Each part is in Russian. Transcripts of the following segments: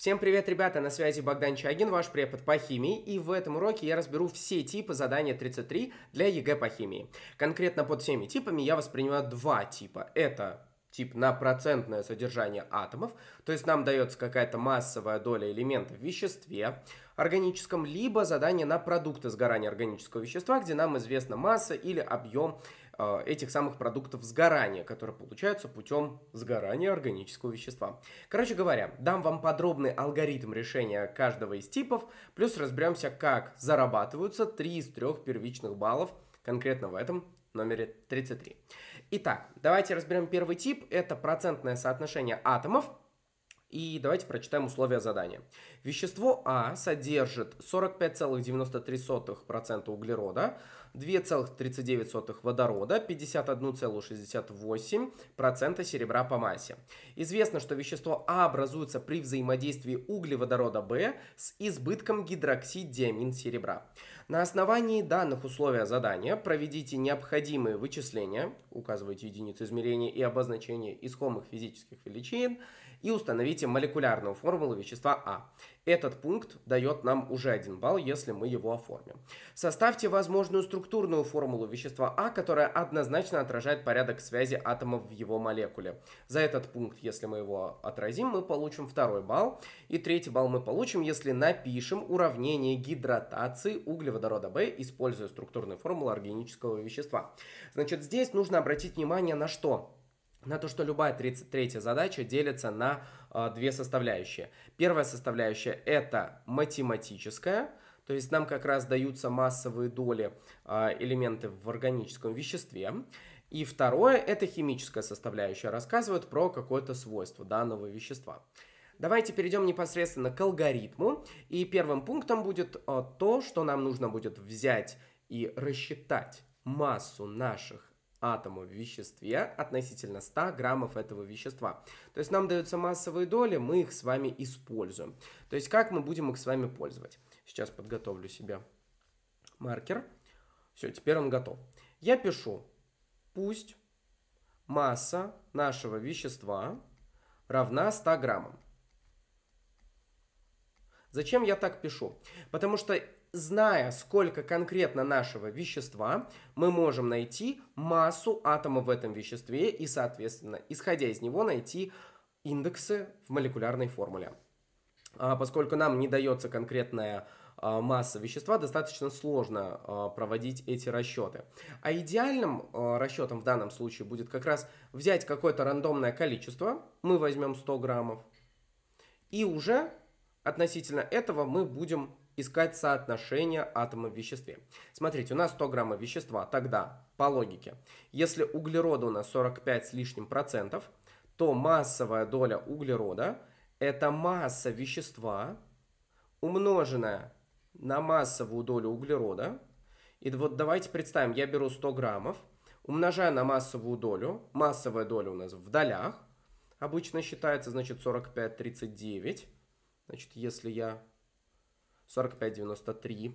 Всем привет, ребята, на связи Богдан Чагин, ваш препод по химии, и в этом уроке я разберу все типы задания 33 для ЕГЭ по химии. Конкретно под всеми типами я воспринимаю два типа. Это тип на процентное содержание атомов, то есть нам дается какая-то массовая доля элемента в веществе органическом, либо задание на продукты сгорания органического вещества, где нам известна масса или объем а, этих самых продуктов сгорания, которые получаются путем сгорания органического вещества. Короче говоря, дам вам подробный алгоритм решения каждого из типов, плюс разберемся, как зарабатываются три из 3 первичных баллов конкретно в этом номере 33. Итак, давайте разберем первый тип. Это процентное соотношение атомов. И давайте прочитаем условия задания. Вещество А содержит 45,93% углерода, 2,39 водорода, 51,68% серебра по массе. Известно, что вещество А образуется при взаимодействии углеводорода В с избытком гидроксидиамин серебра. На основании данных условия задания проведите необходимые вычисления, указывайте единицы измерения и обозначения искомых физических величин, и установите молекулярную формулу вещества А. Этот пункт дает нам уже один балл, если мы его оформим. Составьте возможную структурную формулу вещества А, которая однозначно отражает порядок связи атомов в его молекуле. За этот пункт, если мы его отразим, мы получим второй балл. И третий балл мы получим, если напишем уравнение гидратации углеводорода В, используя структурную формулу органического вещества. Значит, здесь нужно обратить внимание на что? на то, что любая 33 задача делится на э, две составляющие. Первая составляющая это математическая, то есть нам как раз даются массовые доли э, элементы в органическом веществе. И второе это химическая составляющая, рассказывает про какое-то свойство данного вещества. Давайте перейдем непосредственно к алгоритму. И первым пунктом будет э, то, что нам нужно будет взять и рассчитать массу наших атому в веществе относительно 100 граммов этого вещества. То есть нам даются массовые доли, мы их с вами используем. То есть как мы будем их с вами пользовать? Сейчас подготовлю себе маркер. Все, теперь он готов. Я пишу, пусть масса нашего вещества равна 100 граммам. Зачем я так пишу? Потому что зная, сколько конкретно нашего вещества, мы можем найти массу атома в этом веществе и, соответственно, исходя из него, найти индексы в молекулярной формуле. А поскольку нам не дается конкретная а, масса вещества, достаточно сложно а, проводить эти расчеты. А идеальным а, расчетом в данном случае будет как раз взять какое-то рандомное количество, мы возьмем 100 граммов, и уже относительно этого мы будем искать соотношение атома в веществе. Смотрите, у нас 100 граммов вещества, тогда, по логике, если углерода у нас 45 с лишним процентов, то массовая доля углерода – это масса вещества, умноженная на массовую долю углерода. И вот давайте представим, я беру 100 граммов, умножаю на массовую долю, массовая доля у нас в долях, обычно считается, значит, 45-39. Значит, если я 45,93.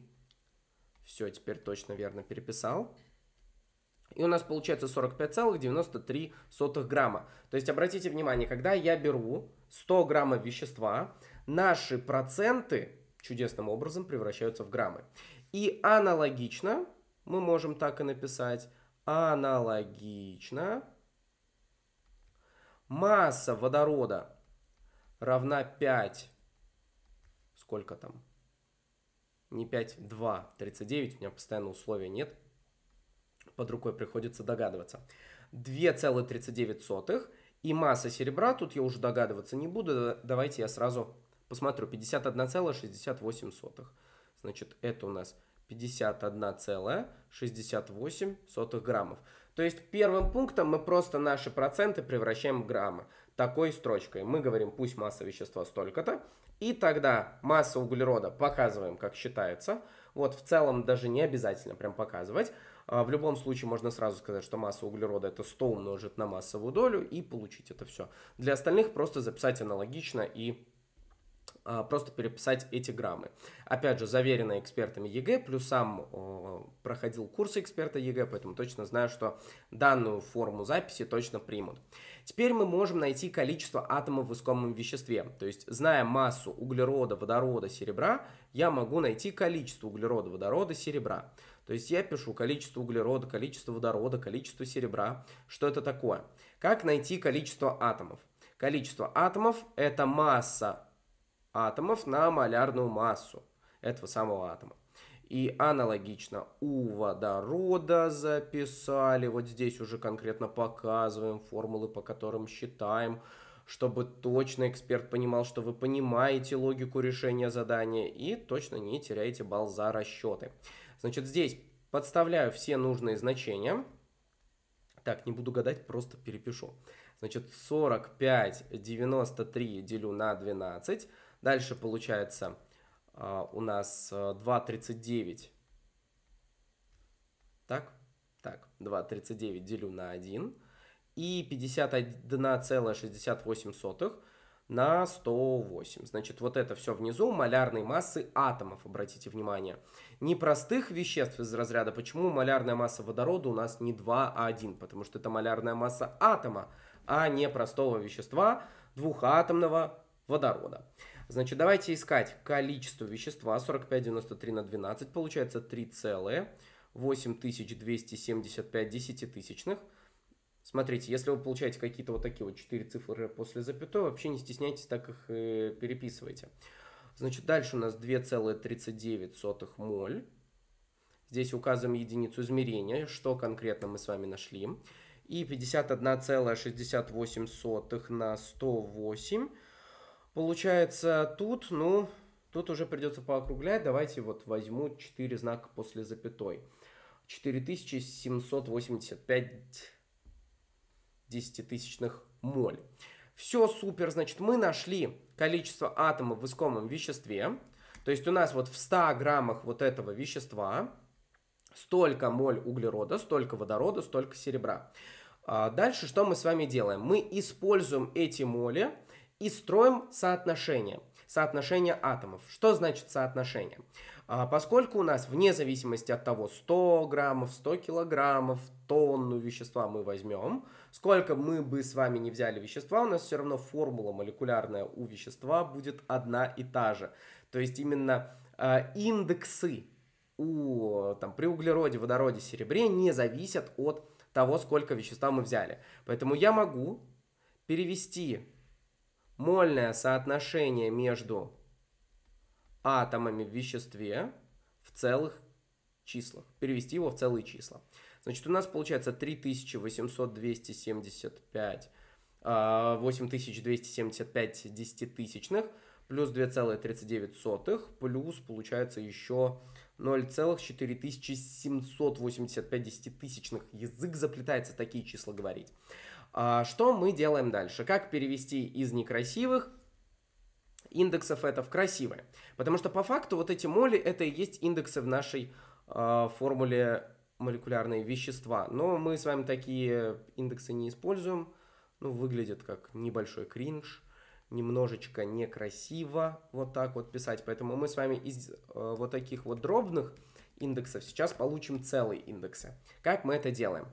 Все, теперь точно верно переписал. И у нас получается 45,93 грамма. То есть обратите внимание, когда я беру 100 граммов вещества, наши проценты чудесным образом превращаются в граммы. И аналогично, мы можем так и написать, аналогично масса водорода равна 5, сколько там, не 5, 2, 39, у меня постоянно условия нет, под рукой приходится догадываться. 2,39 и масса серебра, тут я уже догадываться не буду, давайте я сразу посмотрю, 51,68. Значит, это у нас 51,68 граммов. То есть первым пунктом мы просто наши проценты превращаем в граммы такой строчкой. Мы говорим, пусть масса вещества столько-то, и тогда масса углерода показываем, как считается. Вот в целом даже не обязательно прям показывать. А, в любом случае можно сразу сказать, что масса углерода это 100 умножить на массовую долю и получить это все. Для остальных просто записать аналогично и а, просто переписать эти граммы. Опять же, заверено экспертами ЕГЭ, плюс сам проходил курсы эксперта ЕГЭ, поэтому точно знаю, что данную форму записи точно примут. Теперь мы можем найти количество атомов в искомом веществе. То есть, зная массу углерода, водорода, серебра, я могу найти количество углерода, водорода, серебра. То есть я пишу количество углерода, количество водорода, количество серебра. Что это такое? Как найти количество атомов? Количество атомов – это масса атомов на малярную массу этого самого атома. И аналогично у водорода записали, вот здесь уже конкретно показываем формулы, по которым считаем, чтобы точно эксперт понимал, что вы понимаете логику решения задания и точно не теряете балл за расчеты. Значит, здесь подставляю все нужные значения. Так, не буду гадать, просто перепишу. Значит, 45, 93 делю на 12 – Дальше получается а, у нас 2,39. А, так? Так, 2,39 делю на 1. И 51,68 на 108. Значит, вот это все внизу малярной массы атомов, обратите внимание. Не простых веществ из разряда. Почему малярная масса водорода у нас не 2, а 1? Потому что это малярная масса атома, а не простого вещества двухатомного водорода. Значит, давайте искать количество вещества. 45,93 на 12 получается 3 целые. 8275 десятитысячных. Смотрите, если вы получаете какие-то вот такие вот 4 цифры после запятой, вообще не стесняйтесь, так их э, переписывайте. Значит, дальше у нас 2,39 моль. Здесь указываем единицу измерения, что конкретно мы с вами нашли. И 51,68 на 108 Получается, тут, ну, тут уже придется поокруглять. Давайте вот возьму 4 знака после запятой. 4785 десятитысячных моль. Все супер, значит, мы нашли количество атомов в искомом веществе. То есть у нас вот в 100 граммах вот этого вещества столько моль углерода, столько водорода, столько серебра. А дальше что мы с вами делаем? Мы используем эти моли и строим соотношение. Соотношение атомов. Что значит соотношение? А, поскольку у нас вне зависимости от того, 100 граммов, 100 килограммов, тонну вещества мы возьмем, сколько мы бы с вами не взяли вещества, у нас все равно формула молекулярная у вещества будет одна и та же. То есть именно э, индексы у, там, при углероде, водороде, серебре не зависят от того, сколько вещества мы взяли. Поэтому я могу перевести мольное соотношение между атомами в веществе в целых числах. Перевести его в целые числа. Значит, у нас получается 3800-275, 8275 а, десятитысячных, плюс 2,39, плюс получается еще 0,4785 десятитысячных. Язык заплетается такие числа говорить. А, что мы делаем дальше? Как перевести из некрасивых индексов это в красивые? Потому что по факту вот эти моли это и есть индексы в нашей а, формуле молекулярные вещества. Но мы с вами такие индексы не используем. Ну, выглядит как небольшой кринж, немножечко некрасиво вот так вот писать. Поэтому мы с вами из э, вот таких вот дробных индексов сейчас получим целые индексы. Как мы это делаем?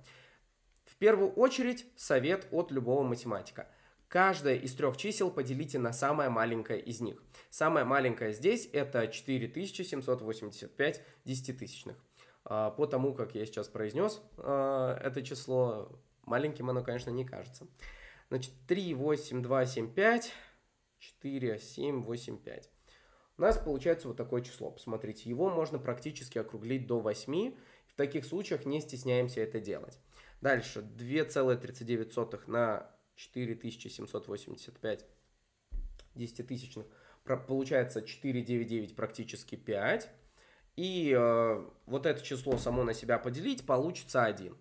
первую очередь совет от любого математика. Каждое из трех чисел поделите на самое маленькое из них. Самое маленькое здесь это 4785 десятитысячных. А, по тому, как я сейчас произнес а, это число, маленьким оно, конечно, не кажется. Значит, 3, 8, 2, 7, 5, 4, 7, 8, 5. У нас получается вот такое число. Посмотрите, его можно практически округлить до 8. В таких случаях не стесняемся это делать. Дальше 2,39 на 4785 десятитысячных. Получается 4,99 практически 5. И э, вот это число само на себя поделить получится 1.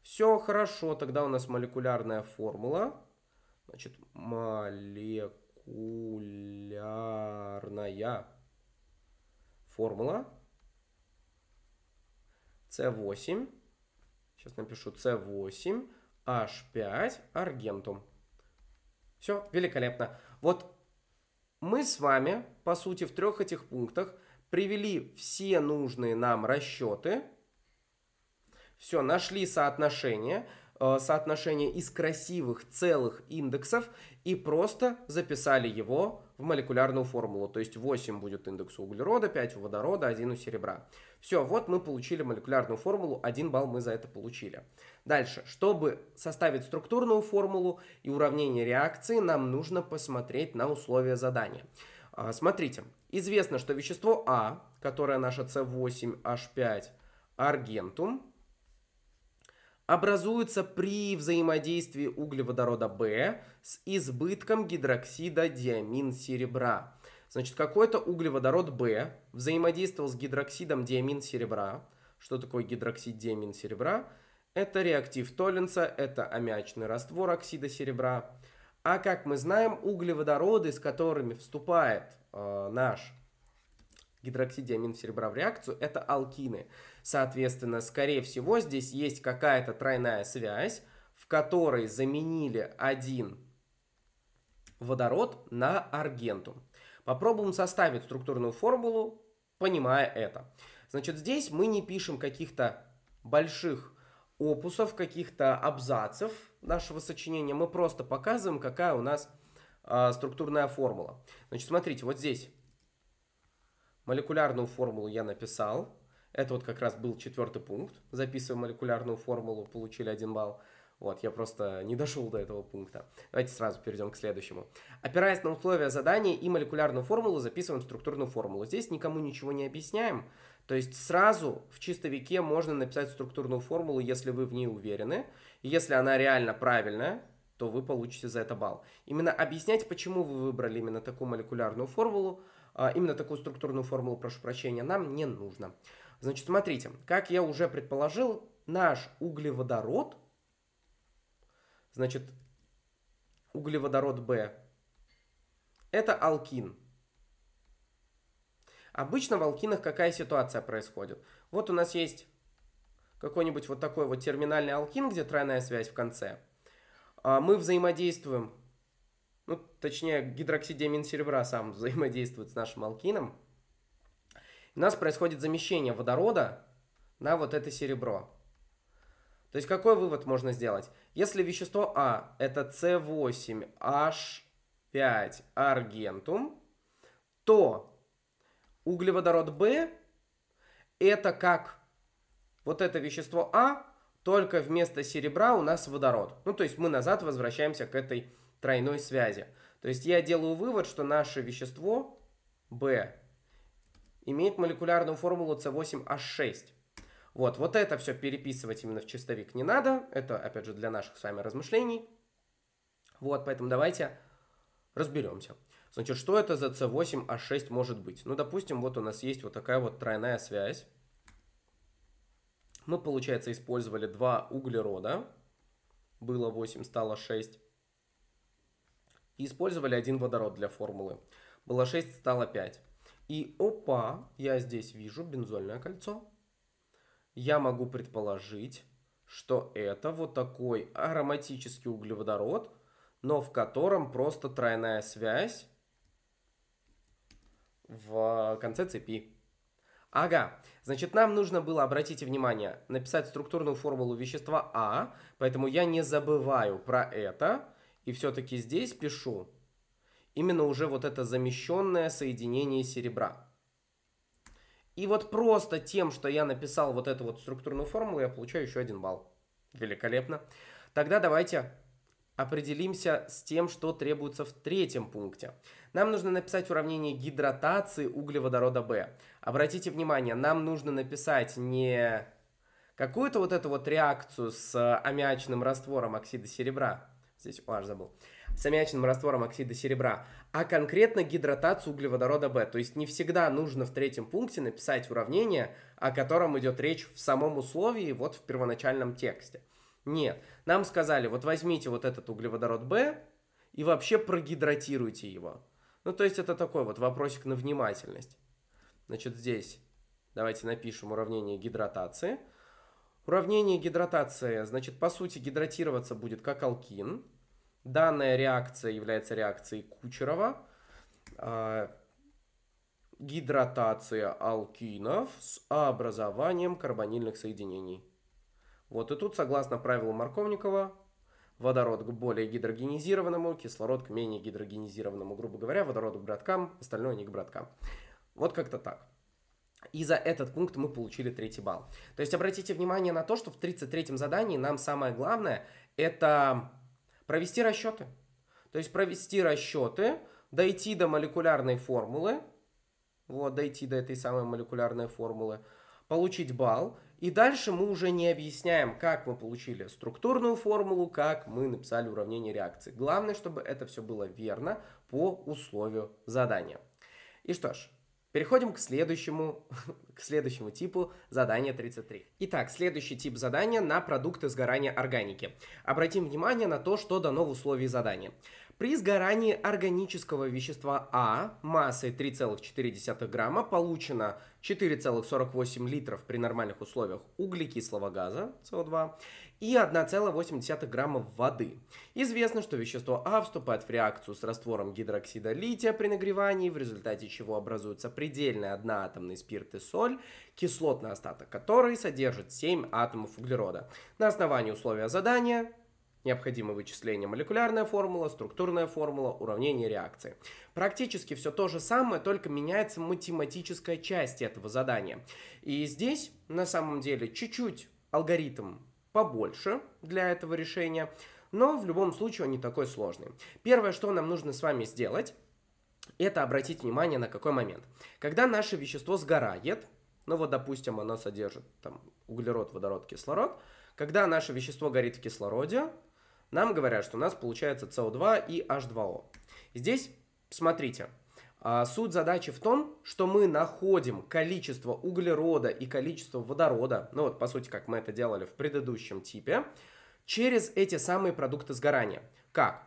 Все хорошо, тогда у нас молекулярная формула. Значит, молекулярная формула С8 Сейчас напишу C8, H5, аргентум. Все, великолепно. Вот мы с вами, по сути, в трех этих пунктах привели все нужные нам расчеты. Все, нашли соотношение, э, соотношение из красивых целых индексов и просто записали его в молекулярную формулу. То есть 8 будет индексу углерода, 5 у водорода, 1 у серебра. Все, вот мы получили молекулярную формулу, 1 балл мы за это получили. Дальше, чтобы составить структурную формулу и уравнение реакции, нам нужно посмотреть на условия задания. А, смотрите, известно, что вещество А, которое наше С8H5, аргентум, образуется при взаимодействии углеводорода В с избытком гидроксида диамин серебра. Значит, какой-то углеводород В взаимодействовал с гидроксидом диамин серебра. Что такое гидроксид диамин серебра? Это реактив Толлинса, это аммиачный раствор оксида серебра. А как мы знаем, углеводороды, с которыми вступает э, наш гидроксидиамин серебра в реакцию, это алкины. Соответственно, скорее всего, здесь есть какая-то тройная связь, в которой заменили один водород на аргентум. Попробуем составить структурную формулу, понимая это. Значит, здесь мы не пишем каких-то больших опусов, каких-то абзацев нашего сочинения. Мы просто показываем, какая у нас э, структурная формула. Значит, смотрите, вот здесь Молекулярную формулу я написал. Это вот как раз был четвертый пункт. Записываем молекулярную формулу, получили один балл. Вот, я просто не дошел до этого пункта. Давайте сразу перейдем к следующему. Опираясь на условия задания и молекулярную формулу, записываем структурную формулу. Здесь никому ничего не объясняем. То есть сразу в чистовике можно написать структурную формулу, если вы в ней уверены. если она реально правильная, то вы получите за это балл. Именно объяснять, почему вы выбрали именно такую молекулярную формулу, а, именно такую структурную формулу, прошу прощения, нам не нужно. Значит, смотрите, как я уже предположил, наш углеводород, значит, углеводород B, это алкин. Обычно в алкинах какая ситуация происходит? Вот у нас есть какой-нибудь вот такой вот терминальный алкин, где тройная связь в конце – а мы взаимодействуем, ну, точнее, гидроксидиамин серебра сам взаимодействует с нашим алкином. У нас происходит замещение водорода на вот это серебро. То есть какой вывод можно сделать? Если вещество А это С8H5 аргентум, то углеводород Б это как вот это вещество А только вместо серебра у нас водород. Ну, то есть мы назад возвращаемся к этой тройной связи. То есть я делаю вывод, что наше вещество B имеет молекулярную формулу C8H6. Вот, вот это все переписывать именно в чистовик не надо. Это, опять же, для наших с вами размышлений. Вот, поэтому давайте разберемся. Значит, что это за C8H6 может быть? Ну, допустим, вот у нас есть вот такая вот тройная связь. Мы, получается, использовали два углерода. Было 8, стало 6. И использовали один водород для формулы. Было 6, стало 5. И опа, я здесь вижу бензольное кольцо. Я могу предположить, что это вот такой ароматический углеводород, но в котором просто тройная связь в конце цепи. Ага, значит, нам нужно было, обратите внимание, написать структурную формулу вещества А, поэтому я не забываю про это, и все-таки здесь пишу именно уже вот это замещенное соединение серебра. И вот просто тем, что я написал вот эту вот структурную формулу, я получаю еще один балл. Великолепно. Тогда давайте определимся с тем, что требуется в третьем пункте. Нам нужно написать уравнение гидратации углеводорода B. Обратите внимание, нам нужно написать не какую-то вот эту вот реакцию с аммиачным раствором оксида серебра, здесь OH забыл, с аммиачным раствором оксида серебра, а конкретно гидратацию углеводорода B. То есть не всегда нужно в третьем пункте написать уравнение, о котором идет речь в самом условии, вот в первоначальном тексте. Нет. Нам сказали, вот возьмите вот этот углеводород Б и вообще прогидратируйте его. Ну, то есть это такой вот вопросик на внимательность. Значит, здесь давайте напишем уравнение гидратации. Уравнение гидратации, значит, по сути гидратироваться будет как алкин. Данная реакция является реакцией Кучерова. Э, гидратация алкинов с образованием карбонильных соединений. Вот и тут, согласно правилу Марковникова, водород к более гидрогенизированному, кислород к менее гидрогенизированному, грубо говоря, водород к браткам, остальное не к браткам. Вот как-то так. И за этот пункт мы получили третий балл. То есть обратите внимание на то, что в 33-м задании нам самое главное – это провести расчеты. То есть провести расчеты, дойти до молекулярной формулы, вот, дойти до этой самой молекулярной формулы, получить балл и дальше мы уже не объясняем, как мы получили структурную формулу, как мы написали уравнение реакции. Главное, чтобы это все было верно по условию задания. И что ж, переходим к следующему, к следующему типу задания 33. Итак, следующий тип задания на продукты сгорания органики. Обратим внимание на то, что дано в условии задания. При сгорании органического вещества А массой 3,4 грамма получено 4,48 литров при нормальных условиях углекислого газа СО2 и 1,8 грамма воды. Известно, что вещество А вступает в реакцию с раствором гидроксида лития при нагревании, в результате чего образуется предельный одноатомный спирт и соль, кислотный остаток которой содержит 7 атомов углерода. На основании условия задания Необходимы вычисления молекулярная формула, структурная формула, уравнение реакции. Практически все то же самое, только меняется математическая часть этого задания. И здесь на самом деле чуть-чуть алгоритм побольше для этого решения, но в любом случае он не такой сложный. Первое, что нам нужно с вами сделать, это обратить внимание на какой момент. Когда наше вещество сгорает, ну вот, допустим, оно содержит там углерод, водород, кислород, когда наше вещество горит в кислороде, нам говорят, что у нас получается СО2 и H2O. Здесь, смотрите, а, суть задачи в том, что мы находим количество углерода и количество водорода, ну вот по сути, как мы это делали в предыдущем типе, через эти самые продукты сгорания. Как?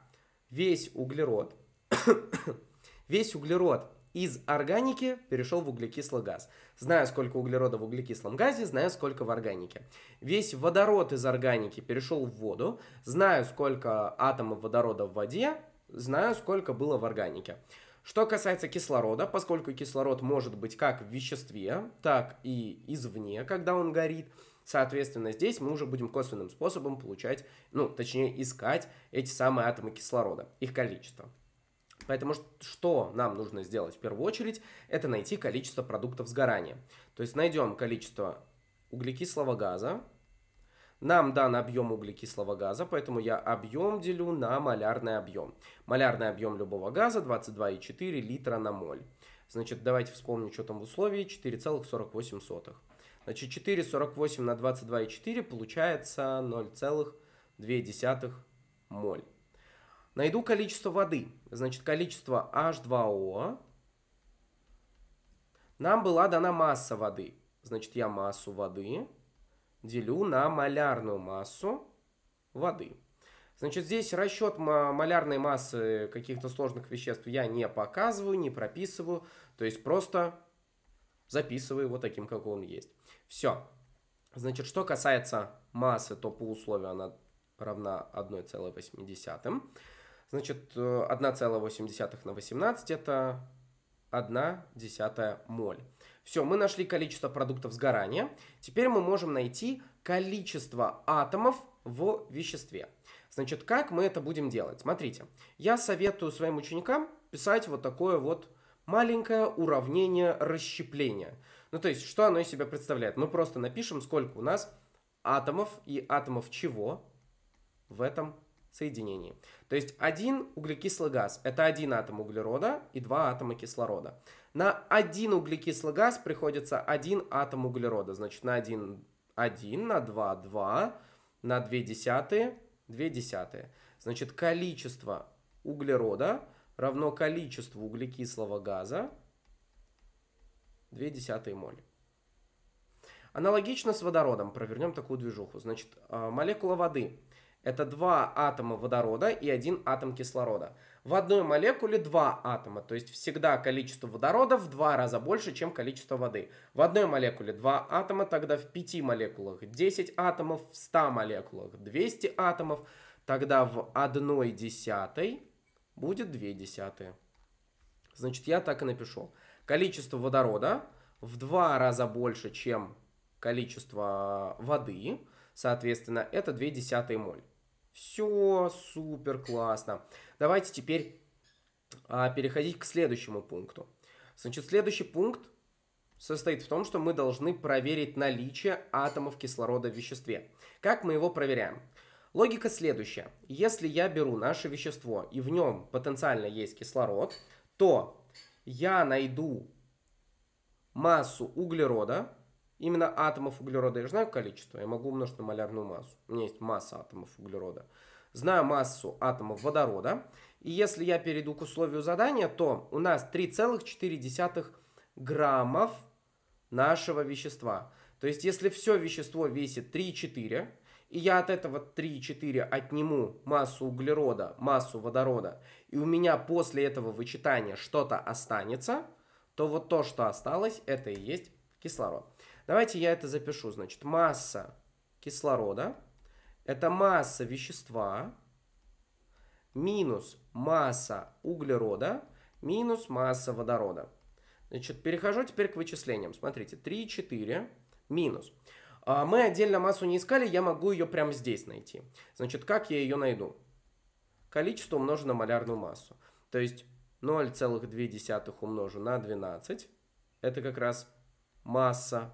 Весь углерод, весь углерод из органики перешел в углекислый газ. Знаю, сколько углерода в углекислом газе, знаю, сколько в органике. Весь водород из органики перешел в воду, знаю, сколько атомов водорода в воде, знаю, сколько было в органике. Что касается кислорода, поскольку кислород может быть как в веществе, так и извне, когда он горит, соответственно, здесь мы уже будем косвенным способом получать, ну, точнее, искать эти самые атомы кислорода, их количество. Поэтому что нам нужно сделать в первую очередь, это найти количество продуктов сгорания. То есть найдем количество углекислого газа. Нам дан объем углекислого газа, поэтому я объем делю на малярный объем. Малярный объем любого газа 22,4 литра на моль. Значит, давайте вспомним, что там в условии 4,48. Значит, 4,48 на 22,4 получается 0,2 моль. Найду количество воды. Значит, количество H2O. Нам была дана масса воды. Значит, я массу воды делю на малярную массу воды. Значит, здесь расчет малярной массы каких-то сложных веществ я не показываю, не прописываю. То есть просто записываю его таким, как он есть. Все. Значит, что касается массы, то по условию она равна 1,8. Значит, 1,8 э, на 18 это 1 десятая моль. Все, мы нашли количество продуктов сгорания. Теперь мы можем найти количество атомов в веществе. Значит, как мы это будем делать? Смотрите, я советую своим ученикам писать вот такое вот маленькое уравнение расщепления. Ну, то есть, что оно из себя представляет? Мы просто напишем, сколько у нас атомов и атомов чего в этом соединении. То есть один углекислый газ – это один атом углерода и два атома кислорода. На один углекислый газ приходится один атом углерода. Значит, на один один на два два на две десятые – две десятые. Значит, количество углерода равно количеству углекислого газа две десятые моль. Аналогично с водородом провернем такую движуху. Значит, а, молекула воды – это два атома водорода и один атом кислорода. В одной молекуле два атома, то есть всегда количество водорода в два раза больше, чем количество воды. В одной молекуле два атома, тогда в пяти молекулах 10 атомов, в 100 молекулах 200 атомов, тогда в одной десятой будет две десятые. Значит, я так и напишу. Количество водорода в два раза больше, чем количество воды, соответственно, это две десятые моль. Все супер классно. Давайте теперь а, переходить к следующему пункту. Значит, следующий пункт состоит в том, что мы должны проверить наличие атомов кислорода в веществе. Как мы его проверяем? Логика следующая. Если я беру наше вещество и в нем потенциально есть кислород, то я найду массу углерода, Именно атомов углерода я знаю количество, я могу умножить на малярную массу. У меня есть масса атомов углерода. Знаю массу атомов водорода. И если я перейду к условию задания, то у нас 3,4 граммов нашего вещества. То есть, если все вещество весит 3,4, и я от этого 3,4 отниму массу углерода, массу водорода, и у меня после этого вычитания что-то останется, то вот то, что осталось, это и есть кислород. Давайте я это запишу. Значит, масса кислорода – это масса вещества минус масса углерода минус масса водорода. Значит, перехожу теперь к вычислениям. Смотрите, 3, 4, минус. А, мы отдельно массу не искали, я могу ее прямо здесь найти. Значит, как я ее найду? Количество умножу на малярную массу. То есть 0,2 умножу на 12. Это как раз масса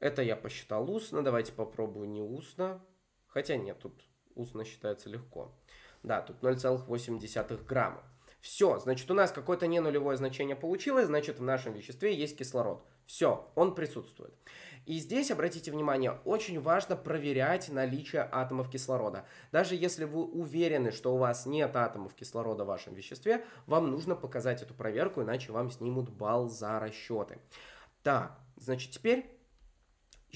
Это я посчитал устно. Давайте попробую не устно. Хотя нет, тут устно считается легко. Да, тут 0,8 грамма. Все, значит, у нас какое-то не нулевое значение получилось, значит, в нашем веществе есть кислород. Все, он присутствует. И здесь, обратите внимание, очень важно проверять наличие атомов кислорода. Даже если вы уверены, что у вас нет атомов кислорода в вашем веществе, вам нужно показать эту проверку, иначе вам снимут балл за расчеты. Так, значит, теперь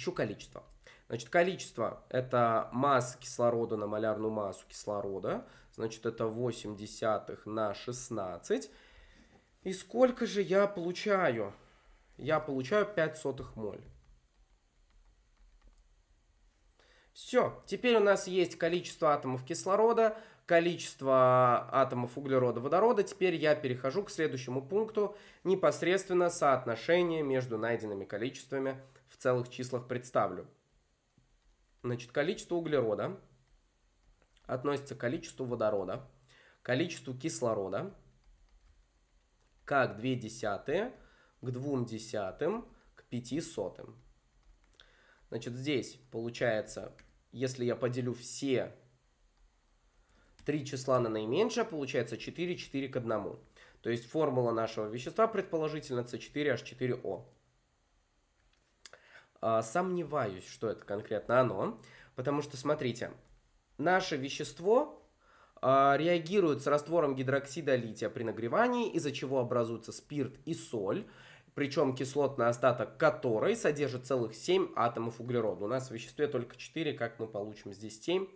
еще количество. Значит, количество – это масса кислорода на малярную массу кислорода. Значит, это 8 десятых на 16. И сколько же я получаю? Я получаю 5 сотых моль. Все, теперь у нас есть количество атомов кислорода, количество атомов углерода, водорода. Теперь я перехожу к следующему пункту, непосредственно соотношение между найденными количествами целых числах представлю. Значит, количество углерода относится к количеству водорода, количеству кислорода, как 2 десятые к 2 десятым к 5 сотым. Значит, здесь получается, если я поделю все три числа на наименьшее, получается 4, 4 к 1. То есть формула нашего вещества предположительно c 4 h 4 o а, сомневаюсь, что это конкретно оно, потому что, смотрите, наше вещество а, реагирует с раствором гидроксида лития при нагревании, из-за чего образуются спирт и соль, причем кислотный остаток которой содержит целых 7 атомов углерода. У нас в веществе только 4, как мы получим здесь 7,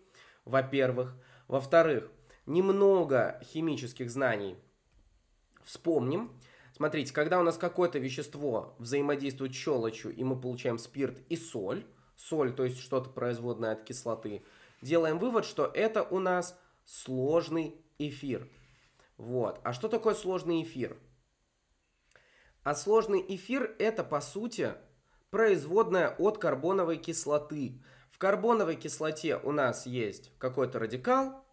во-первых. Во-вторых, немного химических знаний вспомним. Смотрите, когда у нас какое-то вещество взаимодействует с щелочью, и мы получаем спирт и соль, соль, то есть что-то производное от кислоты, делаем вывод, что это у нас сложный эфир. Вот. А что такое сложный эфир? А сложный эфир – это, по сути, производная от карбоновой кислоты. В карбоновой кислоте у нас есть какой-то радикал,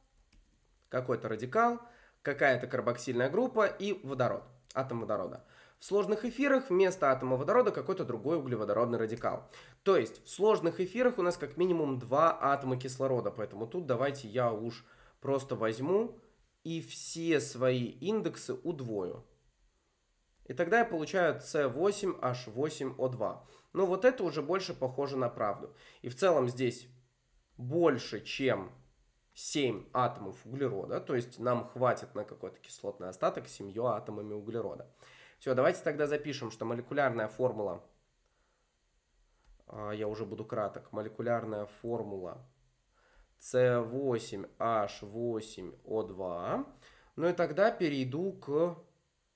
какой-то радикал, какая-то карбоксильная группа и водород атом водорода. В сложных эфирах вместо атома водорода какой-то другой углеводородный радикал. То есть в сложных эфирах у нас как минимум два атома кислорода, поэтому тут давайте я уж просто возьму и все свои индексы удвою. И тогда я получаю C8H8O2. Но ну, вот это уже больше похоже на правду. И в целом здесь больше, чем 7 атомов углерода, то есть нам хватит на какой-то кислотный остаток 7 атомами углерода. Все, давайте тогда запишем, что молекулярная формула, а, я уже буду краток, молекулярная формула C8H8O2, ну и тогда перейду к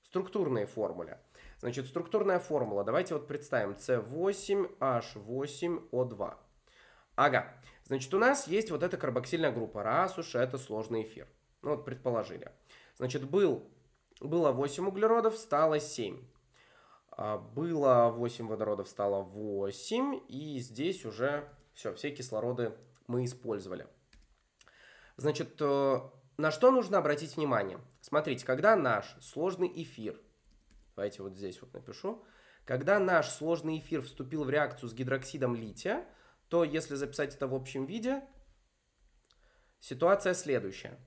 структурной формуле. Значит, структурная формула, давайте вот представим C8H8O2. Ага, Значит, у нас есть вот эта карбоксильная группа, раз уж это сложный эфир. Ну вот предположили. Значит, был, было 8 углеродов, стало 7. А, было 8 водородов, стало 8. И здесь уже все, все кислороды мы использовали. Значит, э, на что нужно обратить внимание? Смотрите, когда наш сложный эфир, давайте вот здесь вот напишу, когда наш сложный эфир вступил в реакцию с гидроксидом лития, то если записать это в общем виде, ситуация следующая.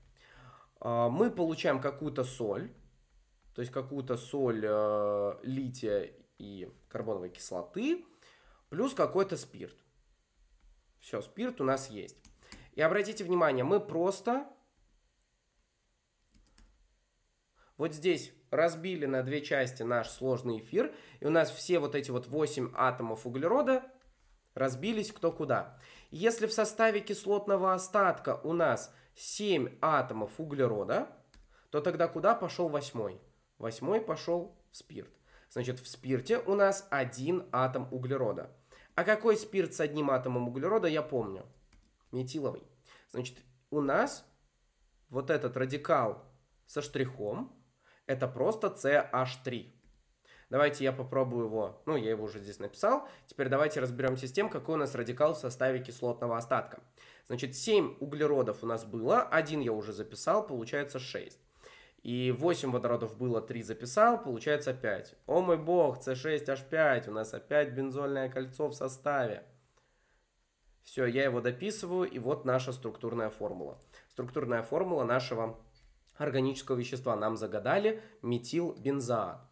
А, мы получаем какую-то соль, то есть какую-то соль э, лития и карбоновой кислоты, плюс какой-то спирт. Все, спирт у нас есть. И обратите внимание, мы просто вот здесь разбили на две части наш сложный эфир, и у нас все вот эти вот 8 атомов углерода разбились кто куда. Если в составе кислотного остатка у нас 7 атомов углерода, то тогда куда пошел восьмой? Восьмой пошел в спирт. Значит, в спирте у нас один атом углерода. А какой спирт с одним атомом углерода, я помню. Метиловый. Значит, у нас вот этот радикал со штрихом, это просто CH3. Давайте я попробую его, ну, я его уже здесь написал. Теперь давайте разберемся с тем, какой у нас радикал в составе кислотного остатка. Значит, 7 углеродов у нас было, один я уже записал, получается 6. И 8 водородов было, 3 записал, получается 5. О мой бог, С6H5, у нас опять бензольное кольцо в составе. Все, я его дописываю, и вот наша структурная формула. Структурная формула нашего органического вещества нам загадали метилбензоат.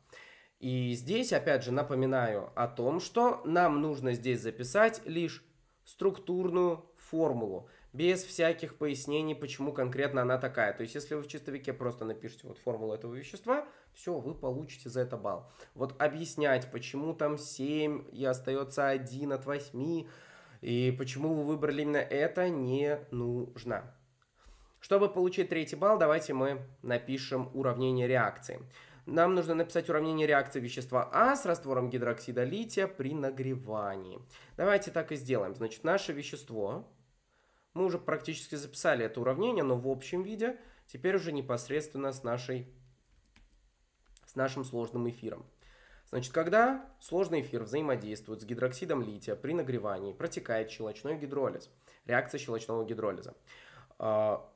И здесь, опять же, напоминаю о том, что нам нужно здесь записать лишь структурную формулу, без всяких пояснений, почему конкретно она такая. То есть, если вы в чистовике просто напишите вот формулу этого вещества, все, вы получите за это балл. Вот объяснять, почему там 7 и остается 1 от 8, и почему вы выбрали именно это, не нужно. Чтобы получить третий балл, давайте мы напишем уравнение реакции. Нам нужно написать уравнение реакции вещества А с раствором гидроксида лития при нагревании. Давайте так и сделаем. Значит, наше вещество, мы уже практически записали это уравнение, но в общем виде, теперь уже непосредственно с, нашей, с нашим сложным эфиром. Значит, когда сложный эфир взаимодействует с гидроксидом лития при нагревании, протекает щелочной гидролиз, реакция щелочного гидролиза, а,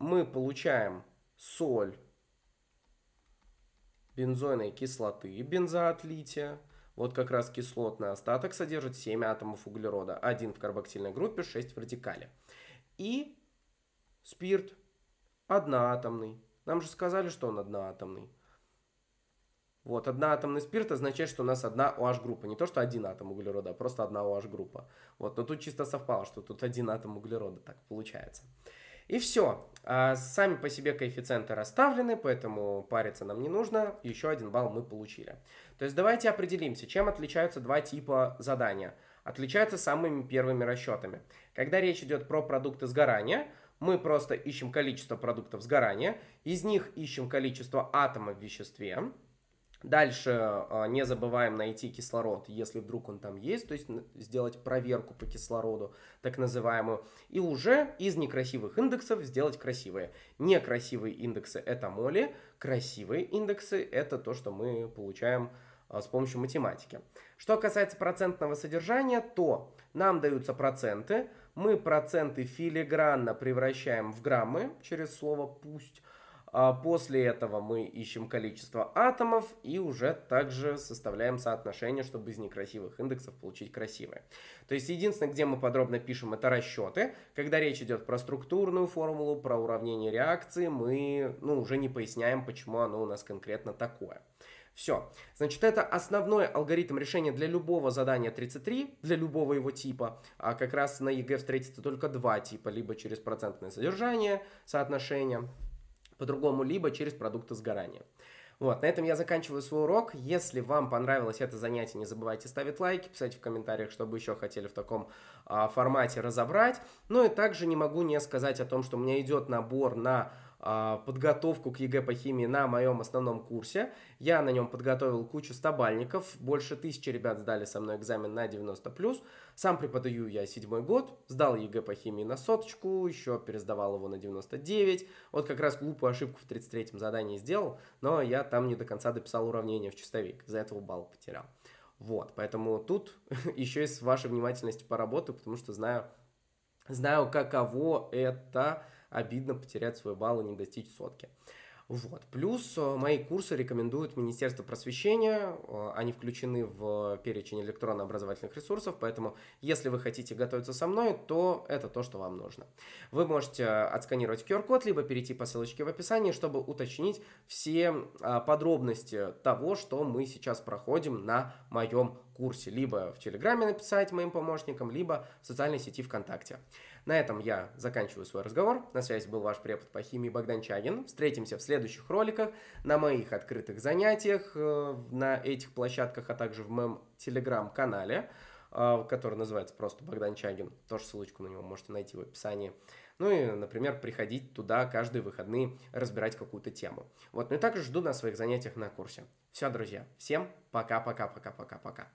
мы получаем соль бензойной кислоты, бензоотлития. Вот как раз кислотный остаток содержит 7 атомов углерода, один в карбоксильной группе, 6 в радикале. И спирт одноатомный. Нам же сказали, что он одноатомный. Вот, одноатомный спирт означает, что у нас одна OH-группа. Не то, что один атом углерода, а просто одна OH-группа. Вот, но тут чисто совпало, что тут один атом углерода так получается. И все. А сами по себе коэффициенты расставлены, поэтому париться нам не нужно. Еще один балл мы получили. То есть давайте определимся, чем отличаются два типа задания. Отличаются самыми первыми расчетами. Когда речь идет про продукты сгорания, мы просто ищем количество продуктов сгорания, из них ищем количество атомов в веществе, Дальше а, не забываем найти кислород, если вдруг он там есть, то есть сделать проверку по кислороду, так называемую, и уже из некрасивых индексов сделать красивые. Некрасивые индексы – это моли, красивые индексы – это то, что мы получаем а, с помощью математики. Что касается процентного содержания, то нам даются проценты. Мы проценты филигранно превращаем в граммы через слово «пусть». А после этого мы ищем количество атомов и уже также составляем соотношение, чтобы из некрасивых индексов получить красивые. То есть единственное, где мы подробно пишем, это расчеты. Когда речь идет про структурную формулу, про уравнение реакции, мы ну, уже не поясняем, почему оно у нас конкретно такое. Все. Значит, это основной алгоритм решения для любого задания 33, для любого его типа. А как раз на ЕГЭ встретится только два типа, либо через процентное содержание, соотношения по-другому, либо через продукты сгорания. Вот, на этом я заканчиваю свой урок. Если вам понравилось это занятие, не забывайте ставить лайки, писать в комментариях, что бы еще хотели в таком а, формате разобрать. Ну и также не могу не сказать о том, что у меня идет набор на а, подготовку к ЕГЭ по химии на моем основном курсе. Я на нем подготовил кучу стабальников, больше тысячи ребят сдали со мной экзамен на 90+. Сам преподаю я седьмой год, сдал ЕГЭ по химии на соточку, еще пересдавал его на 99. Вот как раз глупую ошибку в 33-м задании сделал, но я там не до конца дописал уравнение в чистовик, из-за этого балл потерял. Вот, поэтому тут еще и с вашей внимательностью поработаю, потому что знаю, знаю, каково это обидно потерять свой балл и не достичь сотки. Вот. Плюс э, мои курсы рекомендуют Министерство просвещения, э, они включены в перечень электронно-образовательных ресурсов, поэтому если вы хотите готовиться со мной, то это то, что вам нужно. Вы можете э, отсканировать QR-код, либо перейти по ссылочке в описании, чтобы уточнить все подробности того, что мы сейчас проходим на моем курсе, либо в Телеграме написать моим помощникам, либо в социальной сети ВКонтакте. На этом я заканчиваю свой разговор. На связи был ваш препод по химии Богдан Чагин. Встретимся в следующих роликах, на моих открытых занятиях, э, на этих площадках, а также в моем телеграм-канале, э, который называется просто Богдан Чагин. Тоже ссылочку на него можете найти в описании. Ну и, например, приходить туда каждые выходные разбирать какую-то тему. Вот, ну и также жду на своих занятиях на курсе. Все, друзья, всем пока-пока-пока-пока-пока.